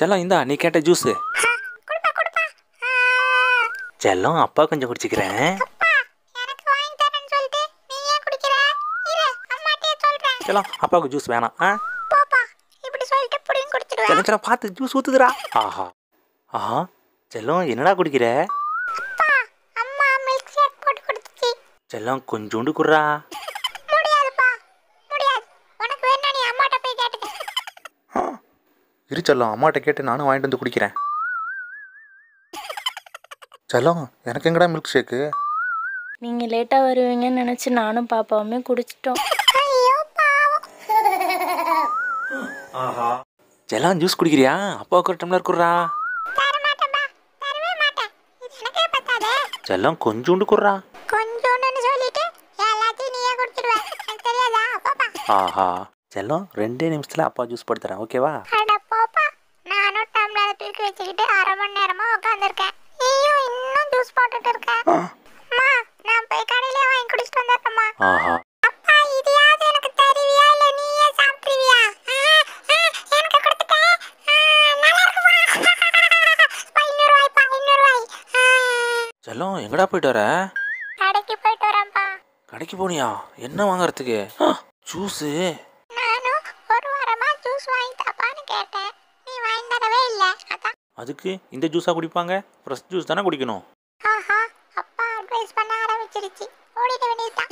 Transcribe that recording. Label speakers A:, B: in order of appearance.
A: செல்லம் இந்தா நீ கேட்ட ஜூஸு செல்லம் அப்பா கொஞ்சம் குடிச்சுக்கிறேன் செல்லம் அப்பாவுக்கு ஜூஸ் வேணாம் ஆ செல்லம் செல்லம் பார்த்து ஜூஸ் ஊற்றுதுடா ஆஹா ஆஹா செல்லம் என்னடா குடிக்கிற செல்லம் கொஞ்சோண்டு குடுறா இரு செல்லம் அம்மாட்ட கேட்டு நானும் வாங்கிட்டு வந்து குடிக்கிறேன் செல்லம் எனக்கு எங்கடா மில்க் ஷேக்கு
B: நீங்கள் லேட்டாக வருவீங்கன்னு நினச்சி நானும் பாப்பாவுமே குடிச்சிட்டோம்
A: செல்லம் ஜூஸ் குடிக்கிறியா அப்பாவுக்கு ஒரு டம்ளர் குடுறா செல்லம் கொஞ்சோண்டு குடுறா ஆஹா செல்லம் ரெண்டே நிமிஷத்தில் அப்பா ஜூஸ் போட்டு தரேன் ஓகேவா வச்சுக்கிட்டு அரை மணி நேரமா உட்காந்துருக்கேன் நீயும் இன்னும் ஜூஸ் போட்டுட்டு இருக்க அம்மா நான் போய் கடையில வாங்கி குடிச்சிட்டு வந்துடுறேம்மா அப்பா இதையாவது எனக்கு தருவியா இல்ல நீயே
B: சாப்பிடுவியா எனக்கு கொடுத்துட்ட
A: செல்லம் எங்கடா போயிட்டு வர
B: கடைக்கு போயிட்டு வரேன்ப்பா
A: கடைக்கு போனியா என்ன வாங்குறதுக்கு ஜூஸு அதுக்கு இந்த ஜூஸாக குடிப்பாங்க ஃப்ரெஷ் ஜூஸ் தானே குடிக்கணும் ஆஹா
B: அப்பா அட்வைஸ் பண்ண ஆரம்பிச்சிருச்சு ஓடிட வேண்டியதா